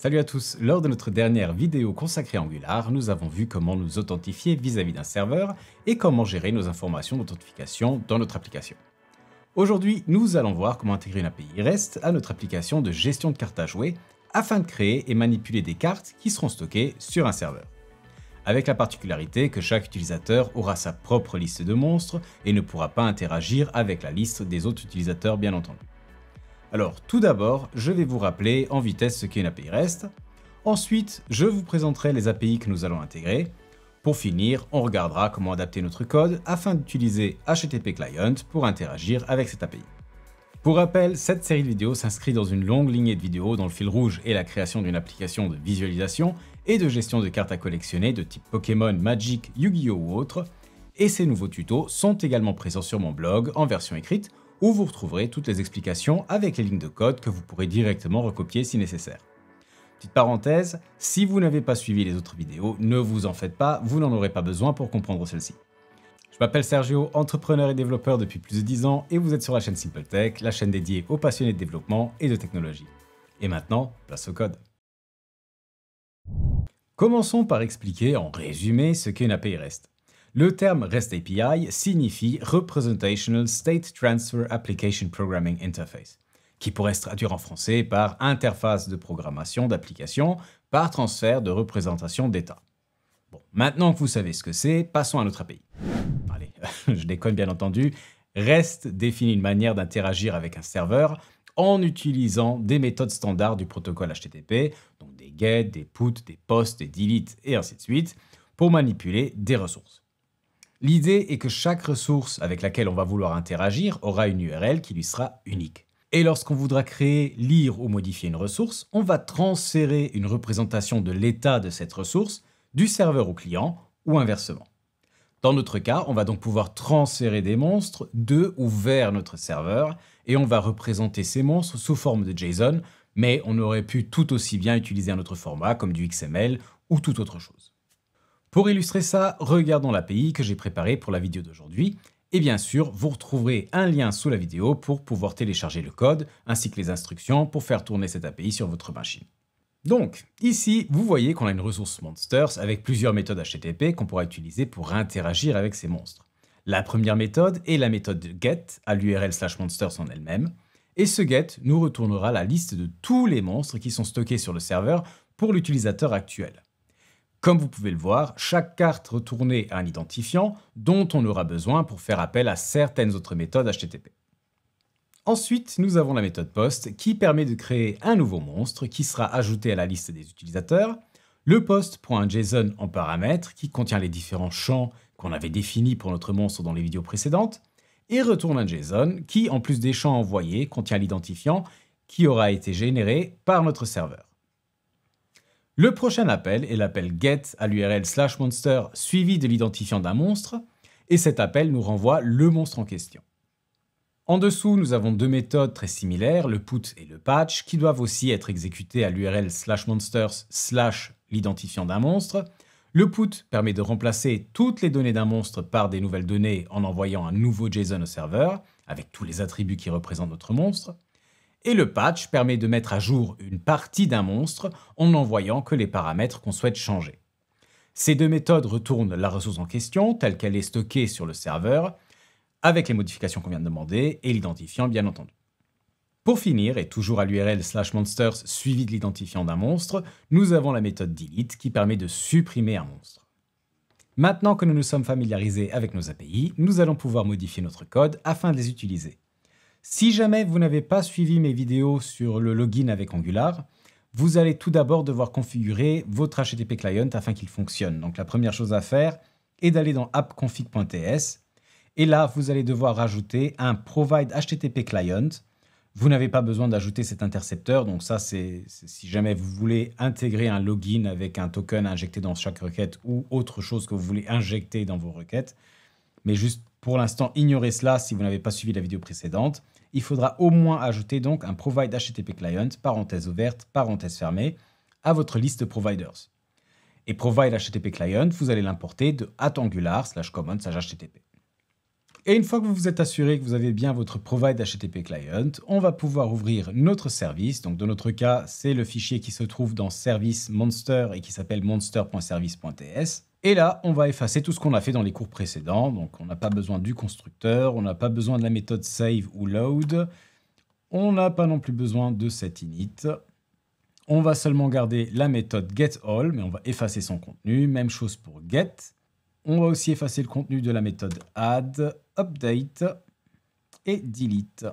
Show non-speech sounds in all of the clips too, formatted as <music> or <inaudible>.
Salut à tous, lors de notre dernière vidéo consacrée à Angular, nous avons vu comment nous authentifier vis-à-vis d'un serveur et comment gérer nos informations d'authentification dans notre application. Aujourd'hui, nous allons voir comment intégrer une API REST à notre application de gestion de cartes à jouer afin de créer et manipuler des cartes qui seront stockées sur un serveur. Avec la particularité que chaque utilisateur aura sa propre liste de monstres et ne pourra pas interagir avec la liste des autres utilisateurs bien entendu. Alors tout d'abord, je vais vous rappeler en vitesse ce qu'est une API REST. Ensuite, je vous présenterai les API que nous allons intégrer. Pour finir, on regardera comment adapter notre code afin d'utiliser HTTP Client pour interagir avec cette API. Pour rappel, cette série de vidéos s'inscrit dans une longue lignée de vidéos dont le fil rouge est la création d'une application de visualisation et de gestion de cartes à collectionner de type Pokémon, Magic, Yu-Gi-Oh ou autre, et ces nouveaux tutos sont également présents sur mon blog en version écrite où vous retrouverez toutes les explications avec les lignes de code que vous pourrez directement recopier si nécessaire. Petite parenthèse, si vous n'avez pas suivi les autres vidéos, ne vous en faites pas, vous n'en aurez pas besoin pour comprendre celle-ci. Je m'appelle Sergio, entrepreneur et développeur depuis plus de 10 ans, et vous êtes sur la chaîne SimpleTech, la chaîne dédiée aux passionnés de développement et de technologie. Et maintenant, place au code. Commençons par expliquer en résumé ce qu'est une API REST. Le terme REST API signifie Representational State Transfer Application Programming Interface, qui pourrait se traduire en français par interface de programmation d'application par transfert de représentation d'état. Bon, maintenant que vous savez ce que c'est, passons à notre API. Allez, <laughs> je déconne bien entendu. REST définit une manière d'interagir avec un serveur en utilisant des méthodes standards du protocole HTTP, donc des get, des put, des post, des delete et ainsi de suite, pour manipuler des ressources. L'idée est que chaque ressource avec laquelle on va vouloir interagir aura une URL qui lui sera unique. Et lorsqu'on voudra créer, lire ou modifier une ressource, on va transférer une représentation de l'état de cette ressource du serveur au client ou inversement. Dans notre cas, on va donc pouvoir transférer des monstres de ou vers notre serveur et on va représenter ces monstres sous forme de JSON, mais on aurait pu tout aussi bien utiliser un autre format comme du XML ou toute autre chose. Pour illustrer ça, regardons l'API que j'ai préparée pour la vidéo d'aujourd'hui. Et bien sûr, vous retrouverez un lien sous la vidéo pour pouvoir télécharger le code, ainsi que les instructions pour faire tourner cette API sur votre machine. Donc, ici, vous voyez qu'on a une ressource monsters avec plusieurs méthodes HTTP qu'on pourra utiliser pour interagir avec ces monstres. La première méthode est la méthode get à l'URL slash monsters en elle-même. Et ce get nous retournera la liste de tous les monstres qui sont stockés sur le serveur pour l'utilisateur actuel. Comme vous pouvez le voir, chaque carte retournée a un identifiant dont on aura besoin pour faire appel à certaines autres méthodes HTTP. Ensuite, nous avons la méthode POST qui permet de créer un nouveau monstre qui sera ajouté à la liste des utilisateurs. Le POST prend un JSON en paramètres qui contient les différents champs qu'on avait définis pour notre monstre dans les vidéos précédentes et retourne un JSON qui, en plus des champs envoyés, contient l'identifiant qui aura été généré par notre serveur. Le prochain appel est l'appel get à l'URL slash monster suivi de l'identifiant d'un monstre, et cet appel nous renvoie le monstre en question. En dessous, nous avons deux méthodes très similaires, le put et le patch, qui doivent aussi être exécutées à l'URL slash monsters slash l'identifiant d'un monstre. Le put permet de remplacer toutes les données d'un monstre par des nouvelles données en envoyant un nouveau JSON au serveur, avec tous les attributs qui représentent notre monstre et le patch permet de mettre à jour une partie d'un monstre en n'envoyant que les paramètres qu'on souhaite changer. Ces deux méthodes retournent la ressource en question telle qu'elle est stockée sur le serveur, avec les modifications qu'on vient de demander et l'identifiant bien entendu. Pour finir, et toujours à l'URL slash monsters suivi de l'identifiant d'un monstre, nous avons la méthode delete qui permet de supprimer un monstre. Maintenant que nous nous sommes familiarisés avec nos API, nous allons pouvoir modifier notre code afin de les utiliser. Si jamais vous n'avez pas suivi mes vidéos sur le login avec Angular, vous allez tout d'abord devoir configurer votre HTTP client afin qu'il fonctionne. Donc la première chose à faire est d'aller dans appconfig.ts et là vous allez devoir rajouter un provide HTTP client. Vous n'avez pas besoin d'ajouter cet intercepteur, donc ça c'est si jamais vous voulez intégrer un login avec un token injecté dans chaque requête ou autre chose que vous voulez injecter dans vos requêtes. Mais juste pour l'instant, ignorez cela si vous n'avez pas suivi la vidéo précédente. Il faudra au moins ajouter donc un provide HTTP client, parenthèse ouverte, parenthèse fermée, à votre liste de providers. Et provide HTTP client, vous allez l'importer de at slash common slash HTTP. Et une fois que vous vous êtes assuré que vous avez bien votre provide HTTP client, on va pouvoir ouvrir notre service. Donc dans notre cas, c'est le fichier qui se trouve dans service monster et qui s'appelle monster.service.ts. Et là, on va effacer tout ce qu'on a fait dans les cours précédents. Donc, on n'a pas besoin du constructeur, on n'a pas besoin de la méthode save ou load. On n'a pas non plus besoin de cet init. On va seulement garder la méthode getAll, mais on va effacer son contenu. Même chose pour get. On va aussi effacer le contenu de la méthode add, update et delete.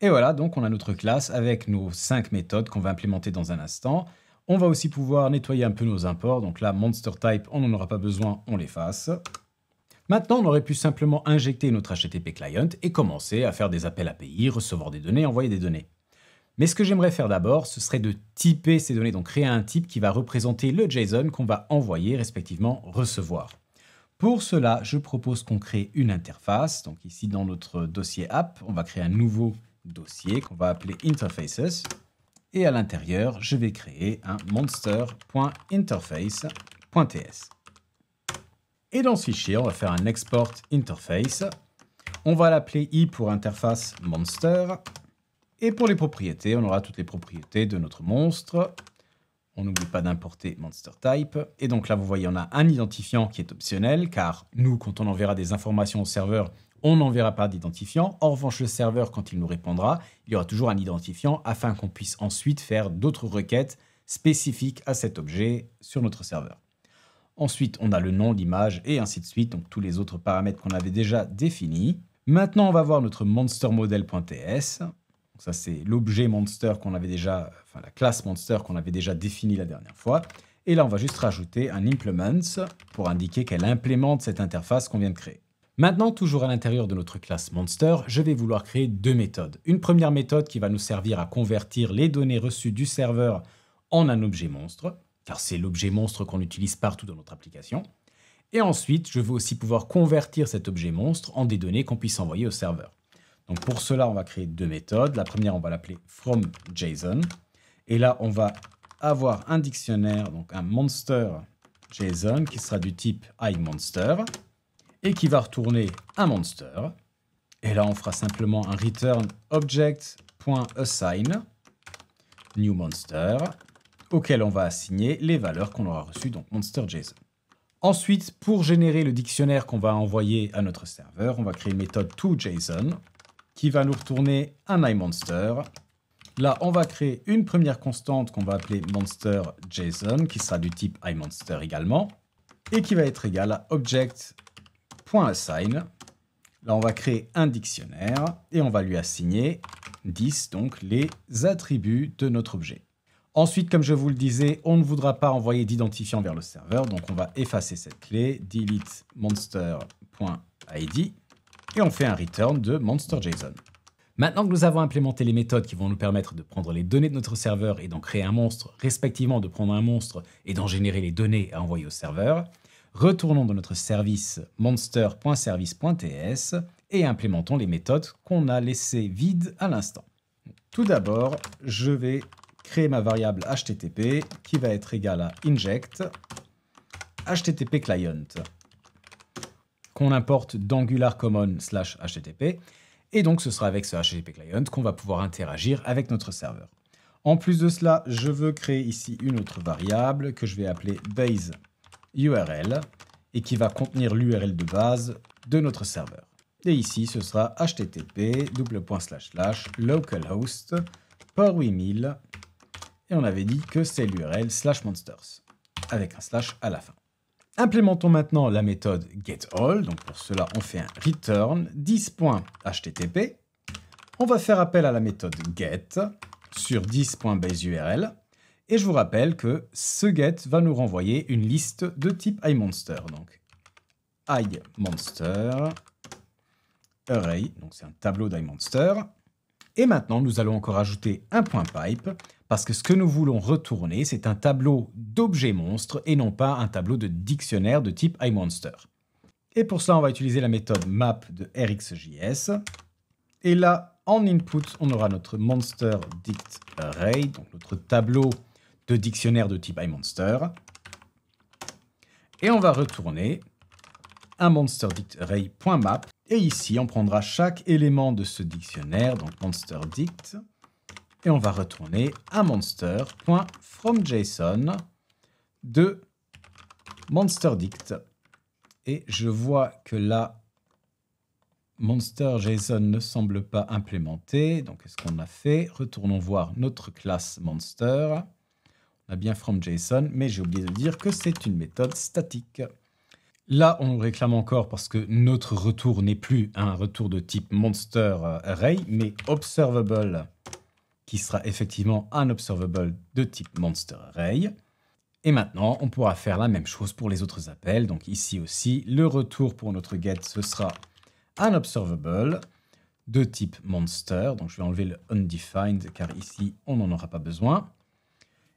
Et voilà, donc on a notre classe avec nos cinq méthodes qu'on va implémenter dans un instant. On va aussi pouvoir nettoyer un peu nos imports. Donc là, Monster Type, on n'en aura pas besoin, on l'efface. Maintenant, on aurait pu simplement injecter notre HTTP client et commencer à faire des appels API, recevoir des données, envoyer des données. Mais ce que j'aimerais faire d'abord, ce serait de typer ces données, donc créer un type qui va représenter le JSON qu'on va envoyer, respectivement recevoir. Pour cela, je propose qu'on crée une interface. Donc ici, dans notre dossier app, on va créer un nouveau dossier qu'on va appeler interfaces. Et à l'intérieur, je vais créer un monster.interface.ts. Et dans ce fichier, on va faire un export interface. On va l'appeler i pour interface monster. Et pour les propriétés, on aura toutes les propriétés de notre monstre. On n'oublie pas d'importer monster type. Et donc là, vous voyez, on a un identifiant qui est optionnel, car nous, quand on enverra des informations au serveur, on n'enverra pas d'identifiant. En revanche, le serveur, quand il nous répondra, il y aura toujours un identifiant afin qu'on puisse ensuite faire d'autres requêtes spécifiques à cet objet sur notre serveur. Ensuite, on a le nom, l'image et ainsi de suite, donc tous les autres paramètres qu'on avait déjà définis. Maintenant, on va voir notre monstermodel.ts. Ça, c'est l'objet monster qu'on avait déjà, enfin la classe monster qu'on avait déjà définie la dernière fois. Et là, on va juste rajouter un implements pour indiquer qu'elle implémente cette interface qu'on vient de créer. Maintenant, toujours à l'intérieur de notre classe Monster, je vais vouloir créer deux méthodes. Une première méthode qui va nous servir à convertir les données reçues du serveur en un objet monstre, car c'est l'objet monstre qu'on utilise partout dans notre application. Et ensuite, je veux aussi pouvoir convertir cet objet monstre en des données qu'on puisse envoyer au serveur. Donc pour cela, on va créer deux méthodes. La première, on va l'appeler fromJSON. Et là, on va avoir un dictionnaire, donc un monster JSON qui sera du type iMonster et qui va retourner un monster. Et là, on fera simplement un return object.assign new monster auquel on va assigner les valeurs qu'on aura reçues, donc monster.json. Ensuite, pour générer le dictionnaire qu'on va envoyer à notre serveur, on va créer une méthode toJSON qui va nous retourner un iMonster. Là, on va créer une première constante qu'on va appeler monster.json qui sera du type iMonster également et qui va être égale à object .assign. Là, on va créer un dictionnaire et on va lui assigner 10, donc les attributs de notre objet. Ensuite, comme je vous le disais, on ne voudra pas envoyer d'identifiant vers le serveur, donc on va effacer cette clé, delete monster.id, et on fait un return de monster.json. Maintenant que nous avons implémenté les méthodes qui vont nous permettre de prendre les données de notre serveur et d'en créer un monstre, respectivement de prendre un monstre et d'en générer les données à envoyer au serveur, Retournons dans notre service monster.service.ts et implémentons les méthodes qu'on a laissées vides à l'instant. Tout d'abord, je vais créer ma variable HTTP qui va être égale à inject HTTP client qu'on importe d'Angular Common slash HTTP. Et donc, ce sera avec ce HTTP client qu'on va pouvoir interagir avec notre serveur. En plus de cela, je veux créer ici une autre variable que je vais appeler base URL et qui va contenir l'URL de base de notre serveur. Et ici, ce sera http localhost port 8000 et on avait dit que c'est l'URL slash monsters avec un slash à la fin. Implémentons maintenant la méthode getAll. Donc pour cela, on fait un return 10.http. On va faire appel à la méthode get sur 10.baseURL et je vous rappelle que ce get va nous renvoyer une liste de type iMonster. Donc iMonster array, donc c'est un tableau d'iMonster. Et maintenant, nous allons encore ajouter un point pipe parce que ce que nous voulons retourner, c'est un tableau d'objets monstre et non pas un tableau de dictionnaire de type iMonster. Et pour cela, on va utiliser la méthode map de RxJS. Et là, en input, on aura notre monster dict array, donc notre tableau de dictionnaire de type iMonster. Et on va retourner un monsterdictray.map Et ici, on prendra chaque élément de ce dictionnaire, donc monsterDict, et on va retourner un monster.fromJSON de monsterDict. Et je vois que là, monster.json ne semble pas implémenté. Donc, qu'est-ce qu'on a fait Retournons voir notre classe monster bien from JSON, mais j'ai oublié de dire que c'est une méthode statique. Là, on réclame encore parce que notre retour n'est plus un retour de type monster euh, array, mais observable, qui sera effectivement un observable de type monster array. Et maintenant, on pourra faire la même chose pour les autres appels. Donc ici aussi, le retour pour notre get, ce sera un observable de type monster. Donc je vais enlever le undefined car ici, on n'en aura pas besoin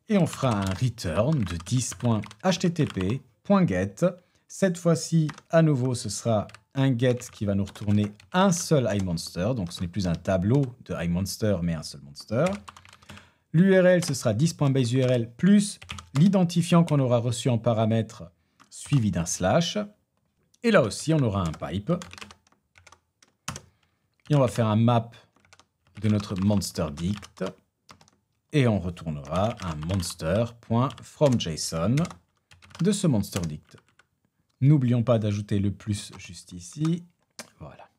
et on fera un return de 10.http.get. Cette fois-ci, à nouveau, ce sera un get qui va nous retourner un seul iMonster. Donc, ce n'est plus un tableau de iMonster, mais un seul monster. L'URL, ce sera 10.baseURL plus l'identifiant qu'on aura reçu en paramètre suivi d'un slash. Et là aussi, on aura un pipe. Et on va faire un map de notre monster dict et on retournera un monster.fromJSON de ce monster dict. N'oublions pas d'ajouter le plus juste ici. Voilà.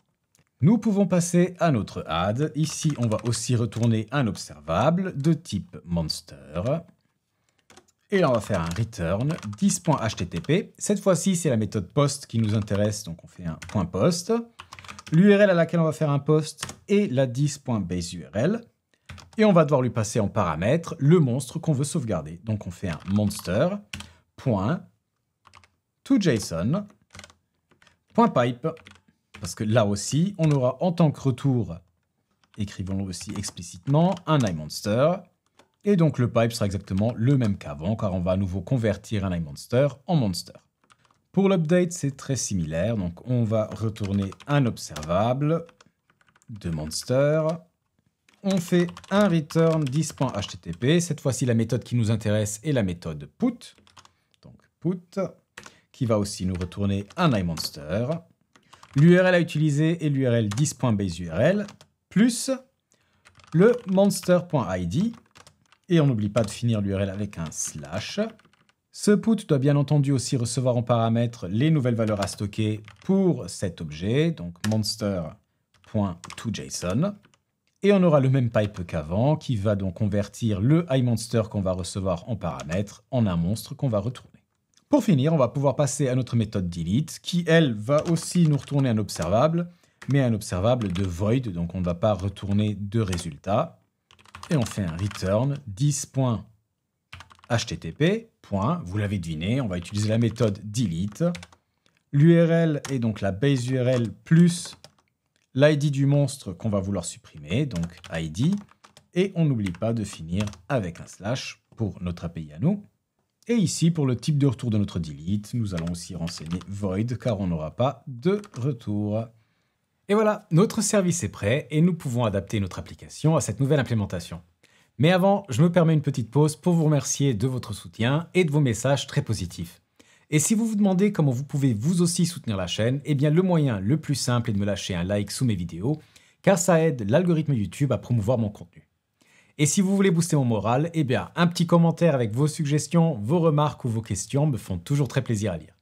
Nous pouvons passer à notre add. Ici, on va aussi retourner un observable de type monster. Et là, on va faire un return 10.http. Cette fois-ci, c'est la méthode post qui nous intéresse, donc on fait un post. L'URL à laquelle on va faire un post est la 10.baseURL. Et on va devoir lui passer en paramètre le monstre qu'on veut sauvegarder. Donc on fait un monster.toJSON.pipe pipe parce que là aussi, on aura en tant que retour, écrivons-le aussi explicitement, un iMonster. Et donc le pipe sera exactement le même qu'avant, car on va à nouveau convertir un iMonster en monster. Pour l'update, c'est très similaire. Donc on va retourner un observable de monster on fait un return 10.http. Cette fois-ci, la méthode qui nous intéresse est la méthode put. Donc put, qui va aussi nous retourner un iMonster. L'URL à utiliser est l'URL 10.baseURL, plus le monster.id. Et on n'oublie pas de finir l'URL avec un slash. Ce put doit bien entendu aussi recevoir en paramètre les nouvelles valeurs à stocker pour cet objet, donc monster.toJSON. Et on aura le même pipe qu'avant qui va donc convertir le iMonster qu'on va recevoir en paramètre en un monstre qu'on va retourner. Pour finir, on va pouvoir passer à notre méthode delete qui, elle, va aussi nous retourner un observable, mais un observable de void, donc on ne va pas retourner de résultat. Et on fait un return 10.http. Vous l'avez deviné, on va utiliser la méthode delete. L'URL est donc la base URL plus l'ID du monstre qu'on va vouloir supprimer, donc ID, et on n'oublie pas de finir avec un slash pour notre API à nous. Et ici, pour le type de retour de notre delete, nous allons aussi renseigner void car on n'aura pas de retour. Et voilà, notre service est prêt et nous pouvons adapter notre application à cette nouvelle implémentation. Mais avant, je me permets une petite pause pour vous remercier de votre soutien et de vos messages très positifs. Et si vous vous demandez comment vous pouvez vous aussi soutenir la chaîne, eh bien le moyen le plus simple est de me lâcher un like sous mes vidéos, car ça aide l'algorithme YouTube à promouvoir mon contenu. Et si vous voulez booster mon moral, eh bien un petit commentaire avec vos suggestions, vos remarques ou vos questions me font toujours très plaisir à lire.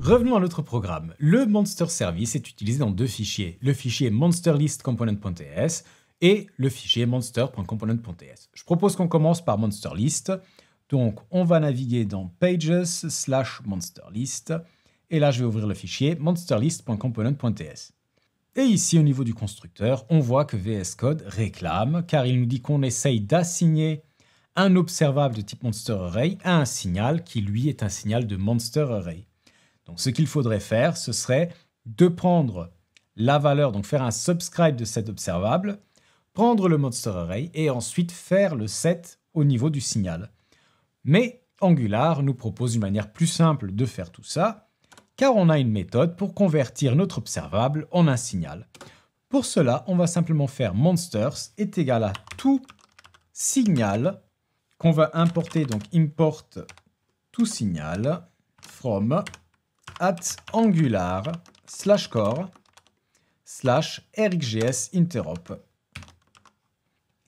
Revenons à notre programme. Le Monster Service est utilisé dans deux fichiers, le fichier monsterList.component.ts et le fichier monster.component.ts. Je propose qu'on commence par monsterList. Donc, on va naviguer dans Pages slash MonsterList. Et là, je vais ouvrir le fichier monsterlist.component.ts. Et ici, au niveau du constructeur, on voit que VS Code réclame, car il nous dit qu'on essaye d'assigner un observable de type monsterArray à un signal qui, lui, est un signal de monster array. Donc, ce qu'il faudrait faire, ce serait de prendre la valeur, donc faire un subscribe de cet observable, prendre le monster array, et ensuite faire le set au niveau du signal. Mais Angular nous propose une manière plus simple de faire tout ça, car on a une méthode pour convertir notre observable en un signal. Pour cela, on va simplement faire monsters est égal à tout signal qu'on va importer, donc import tout signal from at angular slash core slash rxgs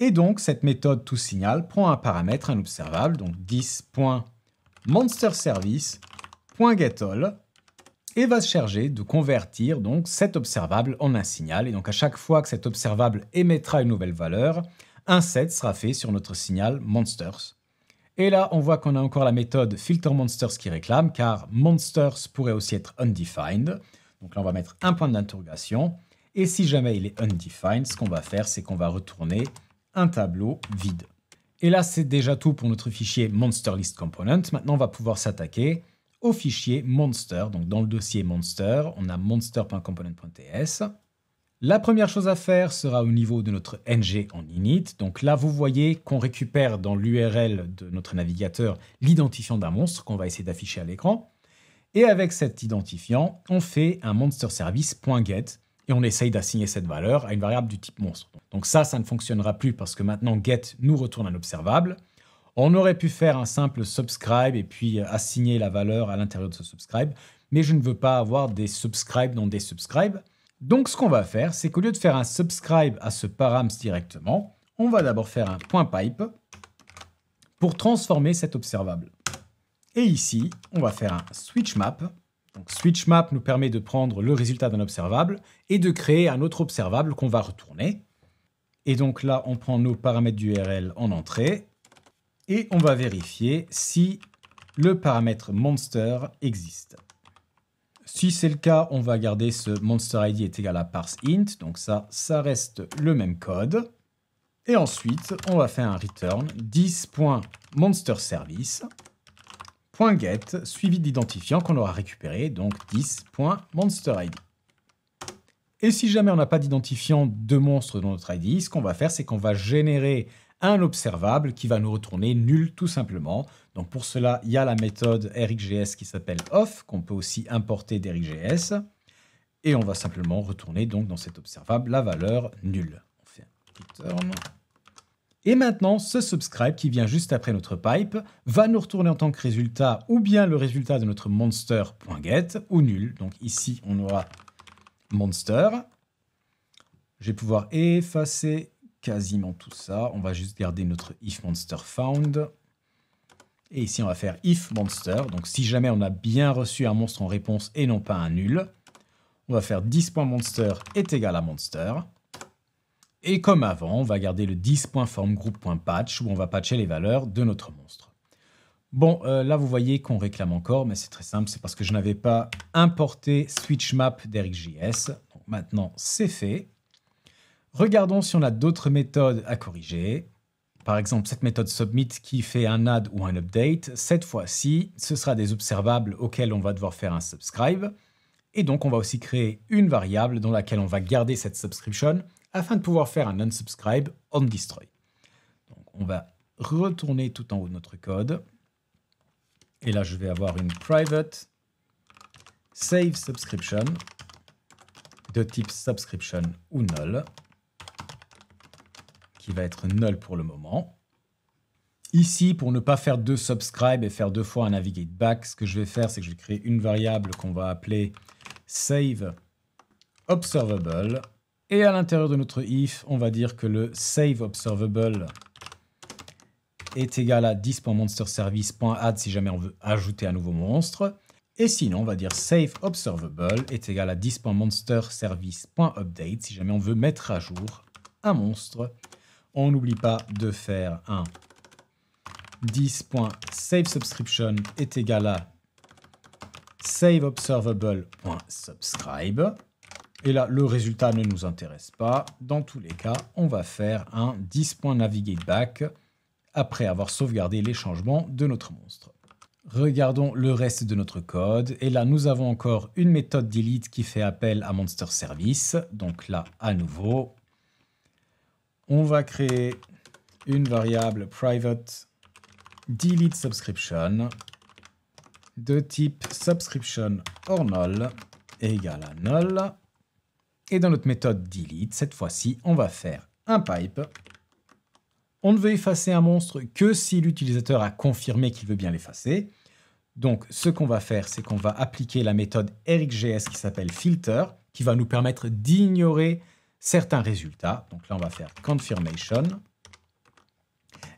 et donc, cette méthode toSignal prend un paramètre, un observable, donc 10.monsterService.getAll, et va se charger de convertir donc cet observable en un signal. Et donc, à chaque fois que cet observable émettra une nouvelle valeur, un set sera fait sur notre signal monsters. Et là, on voit qu'on a encore la méthode filterMonsters qui réclame, car monsters pourrait aussi être undefined. Donc là, on va mettre un point d'interrogation. Et si jamais il est undefined, ce qu'on va faire, c'est qu'on va retourner tableau vide. Et là, c'est déjà tout pour notre fichier Monster List Component. Maintenant, on va pouvoir s'attaquer au fichier Monster. Donc, dans le dossier Monster, on a monster.component.ts. La première chose à faire sera au niveau de notre ng en init. Donc là, vous voyez qu'on récupère dans l'URL de notre navigateur l'identifiant d'un monstre qu'on va essayer d'afficher à l'écran. Et avec cet identifiant, on fait un monster serviceget et on essaye d'assigner cette valeur à une variable du type monstre. Donc ça, ça ne fonctionnera plus parce que maintenant get nous retourne un observable. On aurait pu faire un simple subscribe et puis assigner la valeur à l'intérieur de ce subscribe, mais je ne veux pas avoir des subscribes dans des subscribes. Donc ce qu'on va faire, c'est qu'au lieu de faire un subscribe à ce params directement, on va d'abord faire un point .pipe pour transformer cet observable. Et ici, on va faire un switch map SwitchMap nous permet de prendre le résultat d'un observable et de créer un autre observable qu'on va retourner. Et donc là, on prend nos paramètres d'URL en entrée et on va vérifier si le paramètre monster existe. Si c'est le cas, on va garder ce monster ID est égal à parseInt, donc ça, ça reste le même code. Et ensuite, on va faire un return 10.monsterService. service .get suivi d'identifiant qu'on aura récupéré, donc 10.monsterID. Et si jamais on n'a pas d'identifiant de monstre dans notre ID, ce qu'on va faire, c'est qu'on va générer un observable qui va nous retourner nul tout simplement. Donc pour cela, il y a la méthode RxJS qui s'appelle off, qu'on peut aussi importer d'RxJS. Et on va simplement retourner donc dans cet observable la valeur nulle. On fait et maintenant, ce subscribe qui vient juste après notre pipe va nous retourner en tant que résultat ou bien le résultat de notre monster.get ou nul. Donc ici, on aura monster. Je vais pouvoir effacer quasiment tout ça. On va juste garder notre if monster found. Et ici, on va faire if monster. Donc si jamais on a bien reçu un monstre en réponse et non pas un nul, on va faire 10.monster est égal à monster. Et comme avant, on va garder le 10.formGroup.patch où on va patcher les valeurs de notre monstre. Bon, euh, là vous voyez qu'on réclame encore, mais c'est très simple, c'est parce que je n'avais pas importé switchMap d'EricJS. maintenant c'est fait. Regardons si on a d'autres méthodes à corriger. Par exemple, cette méthode submit qui fait un add ou un update, cette fois-ci, ce sera des observables auxquels on va devoir faire un subscribe. Et donc, on va aussi créer une variable dans laquelle on va garder cette subscription afin de pouvoir faire un unsubscribe on destroy. on va retourner tout en haut de notre code. Et là, je vais avoir une private save subscription de type subscription ou null qui va être null pour le moment. Ici, pour ne pas faire deux subscribe et faire deux fois un navigate back, ce que je vais faire, c'est que je vais créer une variable qu'on va appeler save observable et à l'intérieur de notre if, on va dire que le save observable est égal à 10.monsterService.add si jamais on veut ajouter un nouveau monstre. Et sinon, on va dire save observable est égal à 10.monsterService.update si jamais on veut mettre à jour un monstre. On n'oublie pas de faire un 10.saveSubscription est égal à save et là, le résultat ne nous intéresse pas. Dans tous les cas, on va faire un 10.navigateBack après avoir sauvegardé les changements de notre monstre. Regardons le reste de notre code. Et là, nous avons encore une méthode delete qui fait appel à monster service. Donc là, à nouveau, on va créer une variable private delete subscription de type subscription or null égale à null. Et dans notre méthode delete, cette fois-ci, on va faire un pipe. On ne veut effacer un monstre que si l'utilisateur a confirmé qu'il veut bien l'effacer. Donc, ce qu'on va faire, c'est qu'on va appliquer la méthode ericjs qui s'appelle filter, qui va nous permettre d'ignorer certains résultats. Donc là, on va faire confirmation.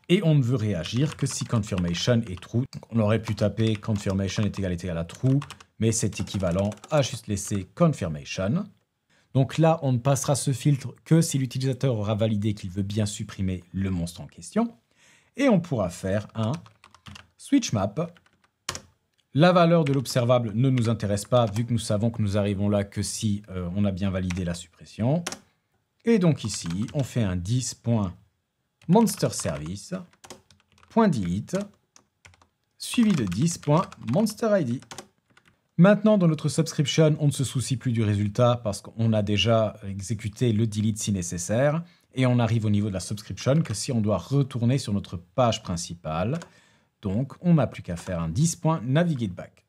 Et on ne veut réagir que si confirmation est true. on aurait pu taper confirmation est égal, est égal à true, mais c'est équivalent à juste laisser confirmation. Donc là, on ne passera ce filtre que si l'utilisateur aura validé qu'il veut bien supprimer le monstre en question. Et on pourra faire un switch map. La valeur de l'observable ne nous intéresse pas vu que nous savons que nous arrivons là que si euh, on a bien validé la suppression. Et donc ici, on fait un 10.monsterService.delete suivi de 10.monsterID. Maintenant, dans notre subscription, on ne se soucie plus du résultat parce qu'on a déjà exécuté le delete si nécessaire. Et on arrive au niveau de la subscription que si on doit retourner sur notre page principale. Donc, on n'a plus qu'à faire un 10 Back.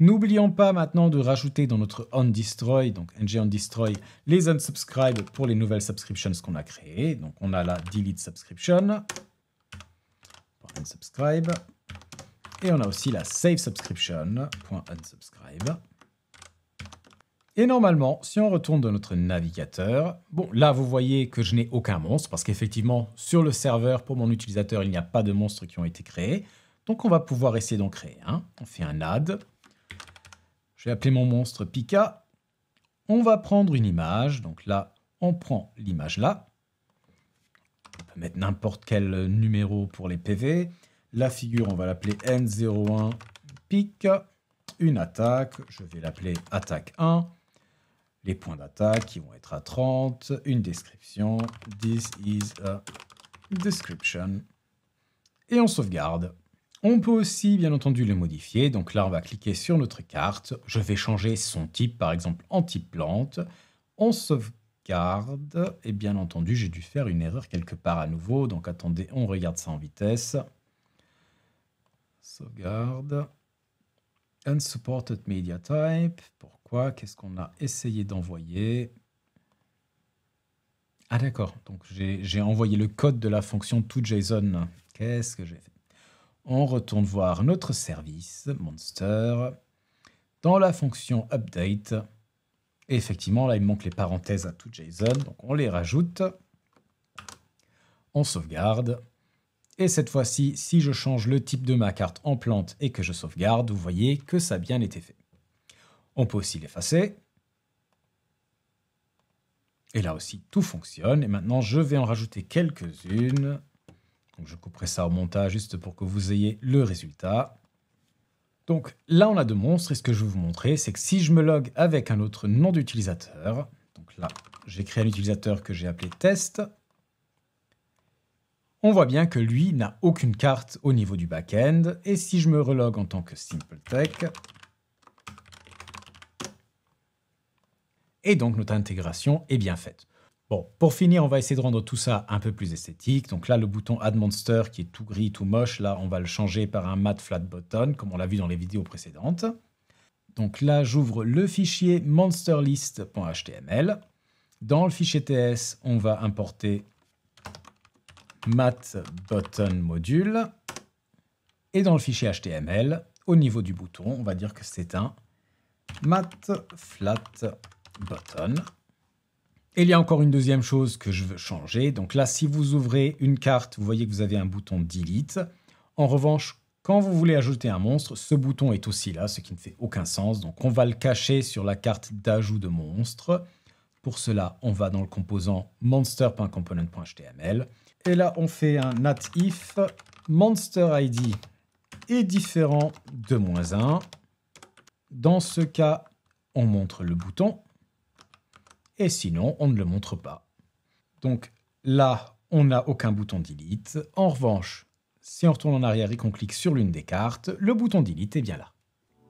N'oublions pas maintenant de rajouter dans notre onDestroy, donc ng destroy, les unsubscribe pour les nouvelles subscriptions qu'on a créées. Donc, on a la delete subscription, unsubscribe. Et on a aussi la save subscription.unsubscribe. Et normalement, si on retourne dans notre navigateur, bon, là, vous voyez que je n'ai aucun monstre parce qu'effectivement, sur le serveur, pour mon utilisateur, il n'y a pas de monstres qui ont été créés. Donc, on va pouvoir essayer d'en créer un. On fait un add. Je vais appeler mon monstre Pika. On va prendre une image. Donc là, on prend l'image là. On peut mettre n'importe quel numéro pour les PV. La figure, on va l'appeler N01 pic, Une attaque, je vais l'appeler attaque 1. Les points d'attaque qui vont être à 30. Une description, this is a description. Et on sauvegarde. On peut aussi, bien entendu, le modifier. Donc là, on va cliquer sur notre carte. Je vais changer son type, par exemple, en type plante. On sauvegarde. Et bien entendu, j'ai dû faire une erreur quelque part à nouveau. Donc attendez, on regarde ça en vitesse. Sauvegarde. Unsupported media type. Pourquoi Qu'est-ce qu'on a essayé d'envoyer Ah d'accord, donc j'ai envoyé le code de la fonction toJSON. Qu'est-ce que j'ai fait On retourne voir notre service, monster, dans la fonction update. effectivement, là, il manque les parenthèses à toJSON, donc on les rajoute. On sauvegarde. Et cette fois-ci, si je change le type de ma carte en plante et que je sauvegarde, vous voyez que ça a bien été fait. On peut aussi l'effacer. Et là aussi, tout fonctionne. Et maintenant, je vais en rajouter quelques-unes. je couperai ça au montage juste pour que vous ayez le résultat. Donc là, on a deux monstres. Et ce que je vais vous montrer, c'est que si je me log avec un autre nom d'utilisateur, donc là, j'ai créé un utilisateur que j'ai appelé test on voit bien que lui n'a aucune carte au niveau du back-end. Et si je me relogue en tant que SimpleTech, et donc notre intégration est bien faite. Bon, pour finir, on va essayer de rendre tout ça un peu plus esthétique. Donc là, le bouton Add Monster qui est tout gris, tout moche, là, on va le changer par un Mat flat button, comme on l'a vu dans les vidéos précédentes. Donc là, j'ouvre le fichier monsterlist.html. Dans le fichier TS, on va importer mat button module. Et dans le fichier HTML, au niveau du bouton, on va dire que c'est un mat flat button. Et il y a encore une deuxième chose que je veux changer. Donc là, si vous ouvrez une carte, vous voyez que vous avez un bouton delete. En revanche, quand vous voulez ajouter un monstre, ce bouton est aussi là, ce qui ne fait aucun sens. Donc on va le cacher sur la carte d'ajout de monstre. Pour cela, on va dans le composant monster.component.html et là, on fait un nat if monster ID est différent de moins 1. Dans ce cas, on montre le bouton. Et sinon, on ne le montre pas. Donc là, on n'a aucun bouton delete. En revanche, si on retourne en arrière et qu'on clique sur l'une des cartes, le bouton delete est bien là.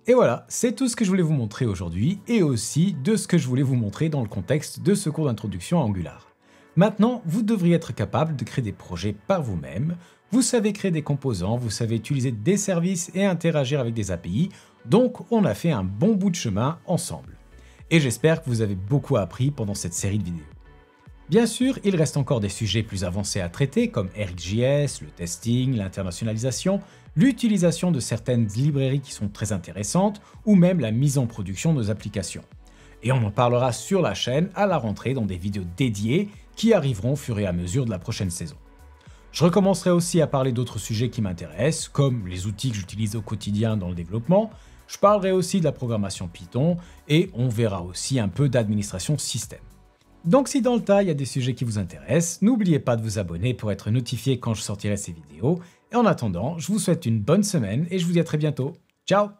Et voilà, c'est tout ce que je voulais vous montrer aujourd'hui et aussi de ce que je voulais vous montrer dans le contexte de ce cours d'introduction à Angular. Maintenant, vous devriez être capable de créer des projets par vous-même. Vous savez créer des composants, vous savez utiliser des services et interagir avec des API, donc on a fait un bon bout de chemin ensemble. Et j'espère que vous avez beaucoup appris pendant cette série de vidéos. Bien sûr, il reste encore des sujets plus avancés à traiter comme RxJS, le testing, l'internationalisation, l'utilisation de certaines librairies qui sont très intéressantes ou même la mise en production de nos applications. Et on en parlera sur la chaîne à la rentrée dans des vidéos dédiées qui arriveront au fur et à mesure de la prochaine saison. Je recommencerai aussi à parler d'autres sujets qui m'intéressent, comme les outils que j'utilise au quotidien dans le développement, je parlerai aussi de la programmation Python, et on verra aussi un peu d'administration système. Donc si dans le tas il y a des sujets qui vous intéressent, n'oubliez pas de vous abonner pour être notifié quand je sortirai ces vidéos, et en attendant, je vous souhaite une bonne semaine et je vous dis à très bientôt. Ciao